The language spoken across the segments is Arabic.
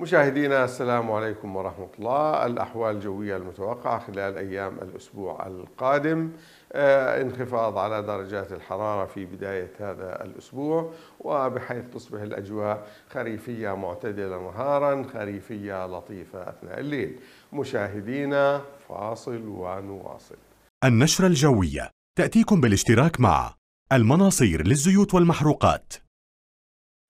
مشاهدينا السلام عليكم ورحمة الله الأحوال الجوية المتوقعة خلال أيام الأسبوع القادم آه، انخفاض على درجات الحرارة في بداية هذا الأسبوع وبحيث تصبح الأجواء خريفية معتدلة نهارا خريفية لطيفة أثناء الليل مشاهدينا فاصل ونواصل النشرة الجوية تأتيكم بالاشتراك مع المناصير للزيوت والمحروقات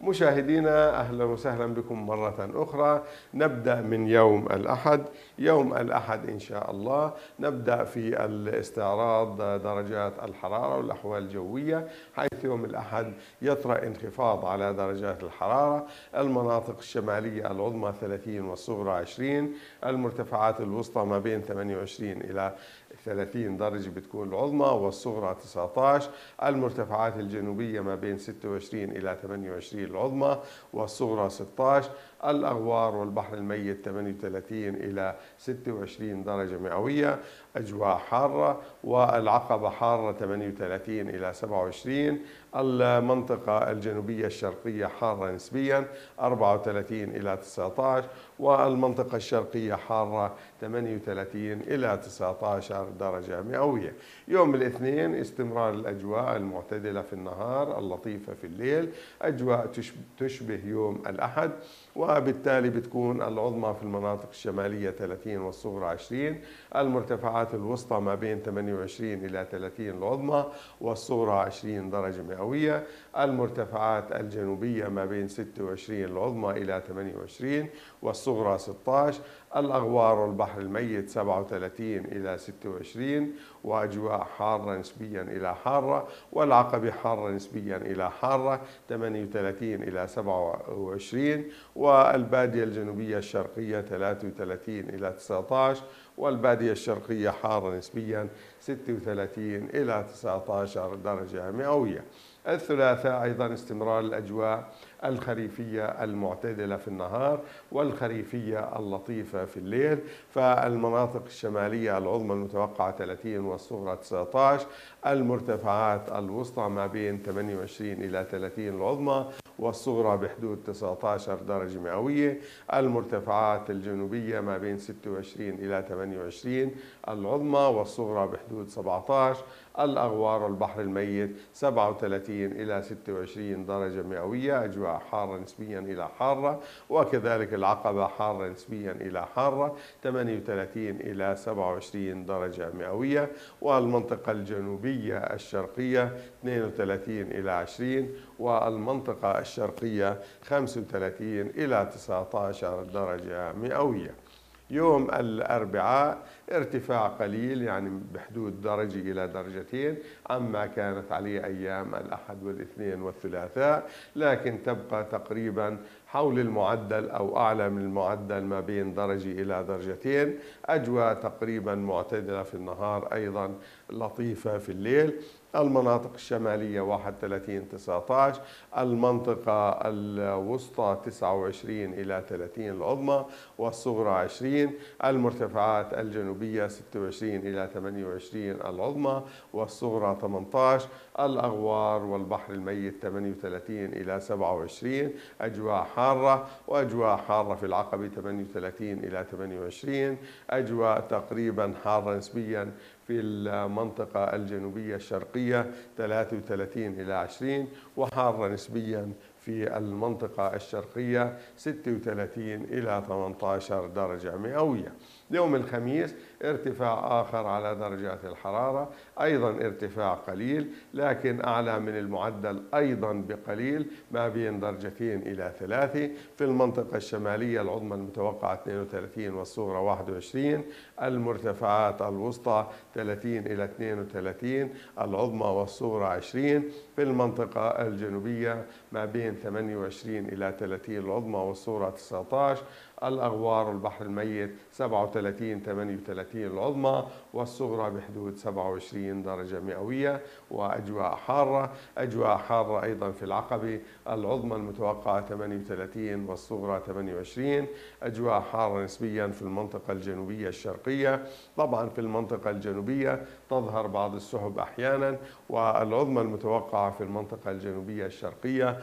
مشاهدينا اهلا وسهلا بكم مره اخرى نبدا من يوم الاحد يوم الاحد ان شاء الله نبدا في الاستعراض درجات الحراره والاحوال الجويه حيث يوم الاحد يطرا انخفاض على درجات الحراره المناطق الشماليه العظمى 30 والصغرى 20 المرتفعات الوسطى ما بين 28 الى 30 درجة بتكون العظمى والصغرى 19 المرتفعات الجنوبية ما بين 26 إلى 28 العظمى والصغرى 16 الأغوار والبحر الميت 38 إلى 26 درجة مئوية أجواء حارة والعقبة حارة 38 إلى 27 المنطقة الجنوبية الشرقية حارة نسبيا 34 إلى 19 والمنطقة الشرقية حارة 38 إلى 19 درجة مئوية يوم الاثنين استمرار الأجواء المعتدلة في النهار اللطيفة في الليل أجواء تشبه يوم الأحد و وبالتالي بتكون العظمى في المناطق الشمالية 30 والصغرى 20 المرتفعات الوسطى ما بين 28 إلى 30 العظمى والصغرى 20 درجة مئوية المرتفعات الجنوبية ما بين 26 العظمى إلى 28 والصغرى 16 الأغوار والبحر الميت 37 إلى 26 وأجواء حارة نسبيا إلى حارة والعقبة حارة نسبيا إلى حارة 38 إلى 27 والبادية الجنوبية الشرقية 33 إلى 19 والبادية الشرقية حارة نسبيا 36 إلى 19 درجة مئوية الثلاثاء أيضا استمرار الأجواء الخريفية المعتدلة في النهار والخريفية اللطيفة في الليل فالمناطق الشمالية العظمى المتوقعة 30 والصغرى 19 المرتفعات الوسطى ما بين 28 إلى 30 العظمى والصغرى بحدود 19 درجة مئوية المرتفعات الجنوبية ما بين 26 إلى 28 العظمى والصغرى بحدود 17 الأغوار البحر الميت 37 إلى 26 درجة مئوية أجواء حارة نسبيا إلى حارة وكذلك العقبة حارة نسبيا إلى حارة 38 إلى 27 درجة مئوية والمنطقة الجنوبية الشرقية 32 إلى 20 والمنطقة الشرقية 35 إلى 19 درجة مئوية يوم الأربعاء ارتفاع قليل يعني بحدود درجة إلى درجتين عما كانت عليه أيام الأحد والاثنين والثلاثاء لكن تبقى تقريبا حول المعدل أو أعلى من المعدل ما بين درجة إلى درجتين أجواء تقريبا معتدلة في النهار أيضا لطيفة في الليل المناطق الشمالية 31 19 المنطقة الوسطى 29 إلى 30 العظمى والصغرى 20 المرتفعات الجنوبية 26 إلى 28 العظمى والصغرى 18 الأغوار والبحر الميت 38 إلى 27 أجواء حارة وأجواء حارة في العقبة 38 إلى 28 أجواء تقريبا حارة نسبيا في المنطقة الجنوبية الشرقية الشرقية 33 إلى 20 وحارة نسبيا في المنطقة الشرقية 36 إلى 18 درجة مئوية يوم الخميس ارتفاع آخر على درجات الحرارة أيضا ارتفاع قليل لكن أعلى من المعدل أيضا بقليل ما بين درجتين إلى ثلاثة في المنطقة الشمالية العظمى المتوقعة 32 والصغرى 21 المرتفعات الوسطى 30 إلى 32 العظمى والصغرى 20 في المنطقة الجنوبية ما بين 28 إلى 30 العظمى والصورة 19 الأغوار البحر الميت 37 38 العظمى والصغرى بحدود 27 درجة مئوية وأجواء حارة أجواء حارة أيضا في العقبة العظمى المتوقعة 38 والصغرى 28 أجواء حارة نسبيا في المنطقة الجنوبية الشرقية طبعا في المنطقة الجنوبية تظهر بعض السحب أحيانا والعظمى المتوقعة في المنطقة الجنوبية الشرقية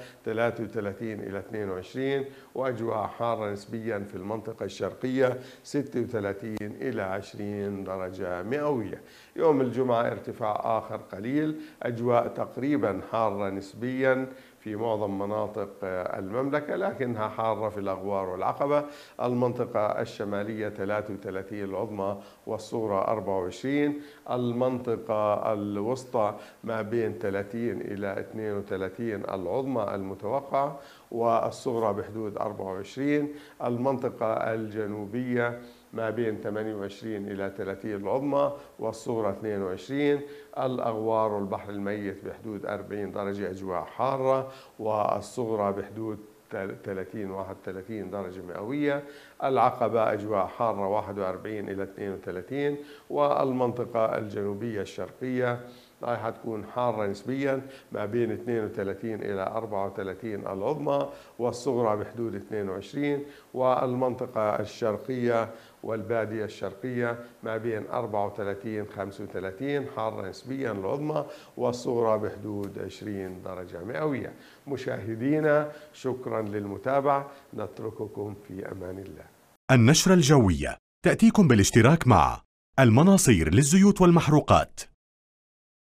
33 إلى 22 وأجواء حارة نسبيا في المنطقة الشرقية 36 إلى 20 درجة مئوية يوم الجمعة ارتفاع آخر قليل أجواء تقريبا حارة نسبيا في معظم مناطق آه، المملكة لكنها حارة في الأغوار والعقبة المنطقة الشمالية 33 العظمى والصورة 24 المنطقة الوسطى ما بين 30 إلى 32 العظمى المتوقعة والصغرى بحدود 24 المنطقة الجنوبية ما بين 28 إلى 30 العظمى والصغرى 22 الأغوار والبحر الميت بحدود 40 درجة أجواء حارة والصغرى بحدود 30 31 درجة مئوية العقبة أجواء حارة 41 إلى 32 والمنطقة الجنوبية الشرقية رائحة تكون حارة نسبيا ما بين 32 إلى 34 العظمى والصغرى بحدود 22 والمنطقة الشرقية والبادية الشرقية ما بين 34 35 حارة نسبيا العظمى والصغرى بحدود 20 درجة مئوية مشاهدينا شكرا للمتابعة نترككم في أمان الله النشرة الجوية تأتيكم بالاشتراك مع المناصير للزيوت والمحروقات